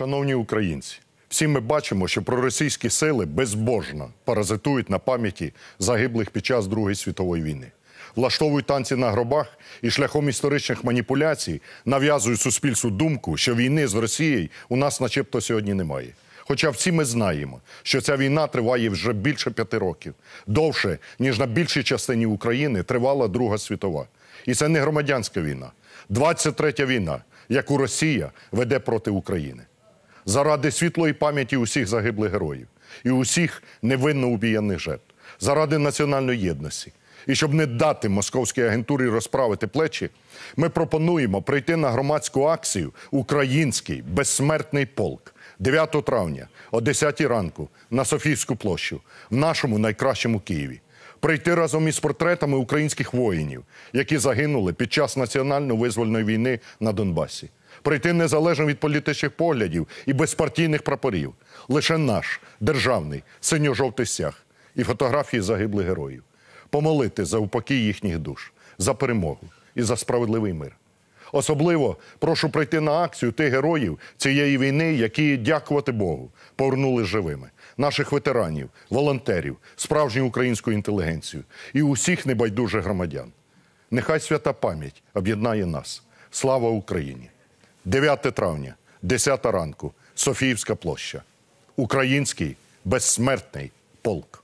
Шановні українці, всі ми бачимо, що проросійські сили безбожно паразитують на пам'яті загиблих під час Другої світової війни, влаштовують танці на гробах і шляхом історичних маніпуляцій нав'язують суспільству думку, що війни з Росією у нас, начебто, сьогодні немає. Хоча всі ми знаємо, що ця війна триває вже більше п'яти років, довше ніж на більшій частині України тривала Друга світова. І це не громадянська війна, 23-я війна, яку Росія веде проти України заради світлої пам'яті усіх загиблих героїв і усіх невинно убіяних жертв, заради національної єдності. І щоб не дати московській агентурі розправити плечі, ми пропонуємо прийти на громадську акцію Український безсмертний полк 9 травня о 10 ранку на Софійську площу в нашому найкращому Києві. Прийти разом із портретами українських воїнів, які загинули під час національно-визвольної війни на Донбасі пройти незалежно від політичних поглядів і безпартійних прапорів. Лише наш державний синьо-жовтий сяг і фотографії загиблих героїв, помолити за упокій їхніх душ, за перемогу і за справедливий мир. Особливо прошу прийти на акцію тих героїв цієї війни, які, дякувати Богу, повернули живими, наших ветеранів, волонтерів, справжню українську інтелігенцію і усіх небайдужих громадян. Нехай свята пам'ять об'єднає нас. Слава Україні! 9 травня, 10 ранку, Софіївська площа, Український безсмертний полк.